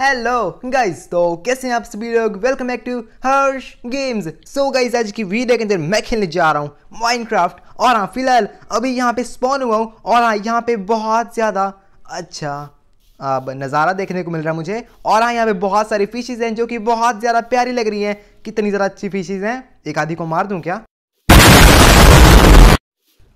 hello guys तो कैसे हैं आप सभी लोग welcome back to Harsh games so guys आज की वीडियो के अंदर मैं खेलने जा रहा हूँ माइनक्राफ्ट और हाँ फिलहाल अभी यहाँ पे स्पॉन हुआ हूँ और हाँ यहाँ पे बहुत ज़्यादा अच्छा अब नज़ारा देखने को मिल रहा है मुझे और हाँ यहाँ पे बहुत सारी फिशेज़ हैं जो कि बहुत ज़्यादा प्यारी लग रही हैं कितनी ज़्यादा अच्छी फिशेज़ हैं एक आधी को मार दूँ क्या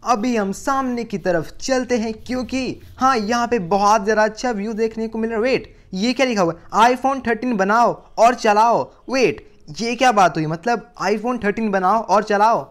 अभी हम सामने की तरफ चलते हैं क्योंकि हाँ यहाँ पे बहुत ज़रा अच्छा व्यू देखने को मिल रहा है वेट ये क्या लिखा हुआ आईफोन थर्टीन बनाओ और चलाओ वेट ये क्या बात हुई मतलब आईफोन थर्टीन बनाओ और चलाओ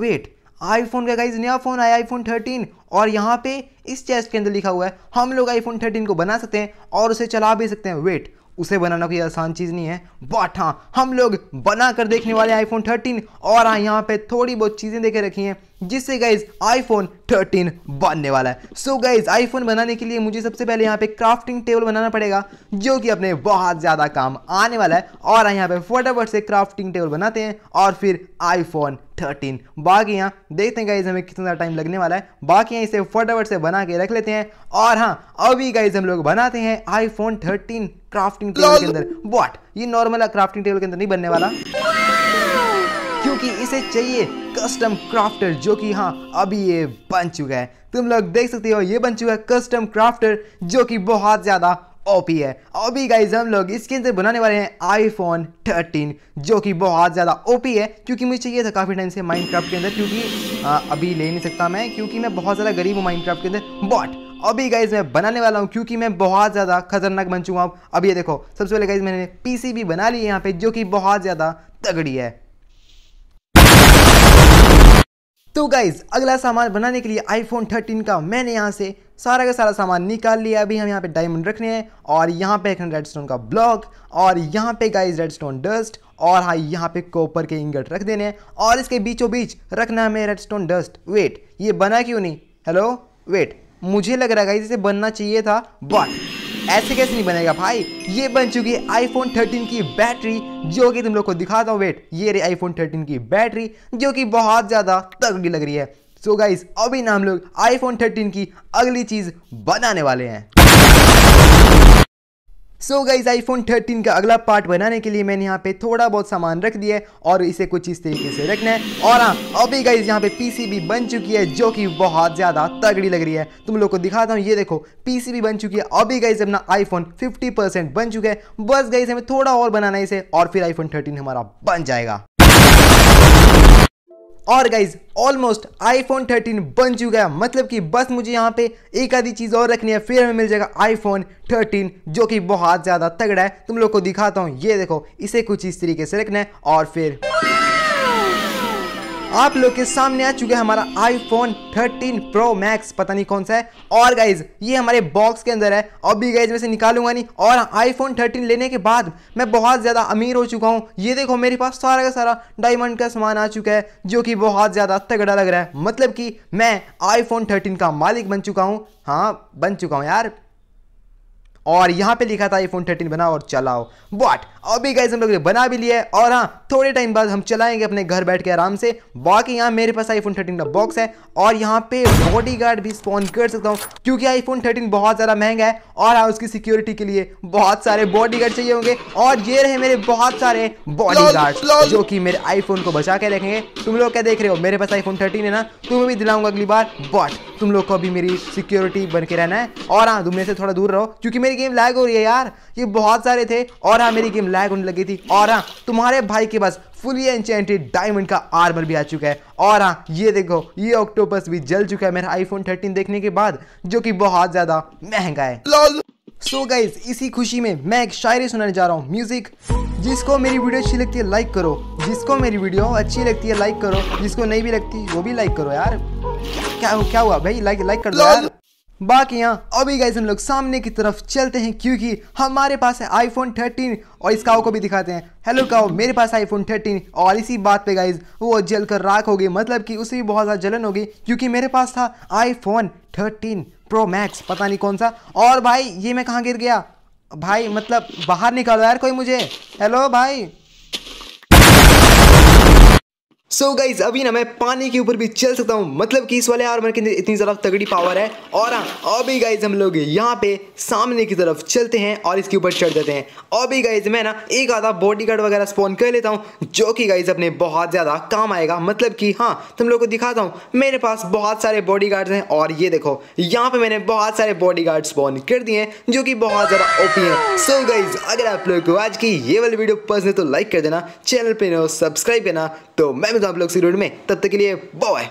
वेट आईफोन का गाइज नया फ़ोन आया आईफोन थर्टीन और यहाँ पे इस चेस्ट के अंदर लिखा हुआ है हम लोग आईफोन थर्टीन को बना सकते हैं और उसे चला भी सकते हैं वेट उसे बनाना कोई आसान चीज़ नहीं है बट हाँ हम लोग बना कर देखने वाले आईफोन थर्टीन और हाँ यहाँ पे थोड़ी बहुत चीज़ें देखे रखी हैं जिससे गाइज आईफोन 13 बनने वाला है सो गाइज आईफोन बनाने के लिए मुझे सबसे पहले यहाँ पे क्राफ्टिंग टेबल बनाना पड़ेगा जो कि अपने बहुत ज़्यादा काम आने वाला है और यहाँ पे फटाफट से क्राफ्टिंग टेबल बनाते हैं और फिर आईफोन 13 बाकी यहाँ देखते हैं गाइज हमें कितना टाइम लगने वाला है बाकी यहाँ इसे फटाफट से बना के रख लेते हैं और हाँ अभी गाइज हम लोग बनाते हैं आईफोन थर्टीन क्राफ्टिंग टेबल के अंदर बट ये नॉर्मल क्राफ्टिंग टेबल के अंदर नहीं बनने वाला क्योंकि इसे चाहिए कस्टम क्राफ्टर जो कि हाँ अभी ये बन चुका है तुम लोग देख सकते हो ये बन चुका है कस्टम क्राफ्टर जो कि बहुत ज़्यादा ओपी है अभी गाइज हम लोग इसके अंदर बनाने वाले हैं आईफोन 13 जो कि बहुत ज़्यादा ओपी है क्योंकि मुझे चाहिए था काफ़ी टाइम से माइनक्राफ्ट के अंदर क्योंकि आ, अभी ले नहीं सकता मैं क्योंकि मैं बहुत ज़्यादा गरीब हूँ माइनक्राफ्ट के अंदर बट अभी गाइज मैं बनाने वाला हूँ क्योंकि मैं बहुत ज़्यादा खतरनाक बन चुका हूँ अब ये देखो सबसे पहले गाइज मैंने पीसीबी बना ली यहाँ पे जो कि बहुत ज़्यादा तगड़ी है तो गाइज अगला सामान बनाने के लिए आईफोन 13 का मैंने यहाँ से सारा का सारा सामान निकाल लिया अभी हम यहाँ पे डायमंड रखने हैं और यहाँ पे रखना स्टोन का ब्लॉक और यहाँ पे गाइज रेड स्टोन डस्ट और हाँ यहाँ पे कॉपर के इंगट रख देने हैं और इसके बीचों बीच रखना हमें रेड स्टोन डस्ट वेट ये बना क्यों नहीं हेलो वेट मुझे लग रहा है गाइज इसे बनना चाहिए था बट ऐसे कैसे नहीं बनेगा भाई ये बन चुकी है आईफोन 13 की बैटरी जो कि तुम लोग को दिखाता हूँ वेट ये रही आईफोन 13 की बैटरी जो कि बहुत ज़्यादा तगड़ी लग रही है सो so गाइज अभी ना हम लोग आईफोन 13 की अगली चीज़ बनाने वाले हैं सो so गाइज आईफोन 13 का अगला पार्ट बनाने के लिए मैंने यहाँ पे थोड़ा बहुत सामान रख दिया है और इसे कुछ इस तरीके से रखना है और हाँ अभी गाइज यहाँ पे पीसीबी बन चुकी है जो कि बहुत ज़्यादा तगड़ी लग रही है तुम लोग को दिखाता हूँ ये देखो पीसीबी बन चुकी है अभी गाइज अपना आईफोन 50 बन चुका है बस गाइज हमें थोड़ा और बनाना है इसे और फिर आईफोन थर्टीन हमारा बन जाएगा और गाइज ऑलमोस्ट आईफोन 13 बन चुका है मतलब कि बस मुझे यहाँ पे एक आधी चीज़ और रखनी है फिर हमें मिल जाएगा आईफोन 13 जो कि बहुत ज़्यादा तगड़ा है तुम लोग को दिखाता हूँ ये देखो इसे कुछ इस तरीके से रखना है और फिर आप लोग के सामने आ चुके हमारा iPhone 13 Pro Max पता नहीं कौन सा है और गाइज ये हमारे बॉक्स के अंदर है भी गाइज मैं से निकालूंगा नहीं और iPhone 13 लेने के बाद मैं बहुत ज़्यादा अमीर हो चुका हूँ ये देखो मेरे पास सारा का सारा डायमंड का सामान आ चुका है जो कि बहुत ज़्यादा तगड़ा लग रहा है मतलब कि मैं iPhone 13 का मालिक बन चुका हूँ हाँ बन चुका हूँ यार और यहाँ पे लिखा था आईफोन 13 बनाओ और चलाओ बट और भी गाइज हम लोग ने बना भी लिया है और हाँ थोड़े टाइम बाद हम चलाएंगे अपने घर बैठ के आराम से बाकी यहाँ मेरे पास आईफोन 13 का बॉक्स है और यहाँ पे बॉडीगार्ड भी स्पॉन कर सकता हूँ क्योंकि आईफोन 13 बहुत ज़्यादा महंगा है और हाँ उसकी सिक्योरिटी के लिए बहुत सारे बॉडी चाहिए होंगे और ये रहे मेरे बहुत सारे बॉडी जो कि मेरे आईफोन को बचा के रखेंगे तुम लोग क्या देख रहे हो मेरे पास आईफोन थर्टीन है ना तुम्हें भी दिलाऊंगा अगली बार बट तुम लोग को अभी मेरी सिक्योरिटी बन के रहना है और हाँ दुनिया से थोड़ा दूर रहो क्योंकि मेरी गेम लैग हो रही है यार ये बहुत सारे थे और हाँ मेरी गेम लैग होने लगी थी और हाँ तुम्हारे भाई के पास फुली एंचेंटेड डायमंड का आर्मर भी आ चुका है और हाँ ये देखो ये ऑक्टोपस भी जल चुका है मेरा आईफोन 13 देखने के बाद जो कि बहुत ज्यादा महंगा है सो so गाइज इसी खुशी में मैं एक शायरी सुनाने जा रहा हूँ म्यूजिक जिसको मेरी वीडियो अच्छी लगती है लाइक करो जिसको मेरी वीडियो अच्छी लगती है लाइक करो जिसको नहीं भी लगती वो भी लाइक करो यार क्या क्या हुआ भाई लाइक लाइक कर दो यार बाकी यहाँ अभी गाइज हम लोग सामने की तरफ चलते हैं क्योंकि हमारे पास है आईफोन 13 और इस काओ को भी दिखाते हैं हेलो काओ मेरे पास आईफोन 13 और इसी बात पे गाइज वो जल कर राख हो गई मतलब कि उसे भी बहुत ज़्यादा जलन हो गई क्योंकि मेरे पास था आईफोन 13 प्रो मैक्स पता नहीं कौन सा और भाई ये मैं कहाँ गिर गया भाई मतलब बाहर निकालो यार कोई मुझे हेलो भाई सो so गाइज अभी ना मैं पानी के ऊपर भी चल सकता हूँ मतलब कि इस वाले आर्मर के अंदर इतनी ज़्यादा तगड़ी पावर है और हाँ अभी गाइज हम लोग यहाँ पे सामने की तरफ चलते हैं और इसके ऊपर चढ़ जाते हैं अभी गाइज मैं ना एक आधा बॉडी गार्ड वगैरह स्पॉन कर लेता हूँ जो कि गाइज अपने बहुत ज़्यादा काम आएगा मतलब कि हाँ तुम लोग को दिखाता हूँ मेरे पास बहुत सारे बॉडी हैं और ये देखो यहाँ पर मैंने बहुत सारे बॉडी गार्ड स्पॉन कर दिए हैं जो कि बहुत ज़्यादा ओपी हैं सो गाइज अगर आप लोग को आज की ये वाली वीडियो पसंद है तो लाइक कर देना चैनल पर सब्सक्राइब करना तो मैं मिलता हूँ आप लोग सीरोड में तब तक के लिए बाय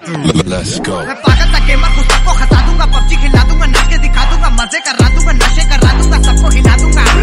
खिला दूंगा मजे करा दूंगा नशे करा दूंगा सबको हिला दूंगा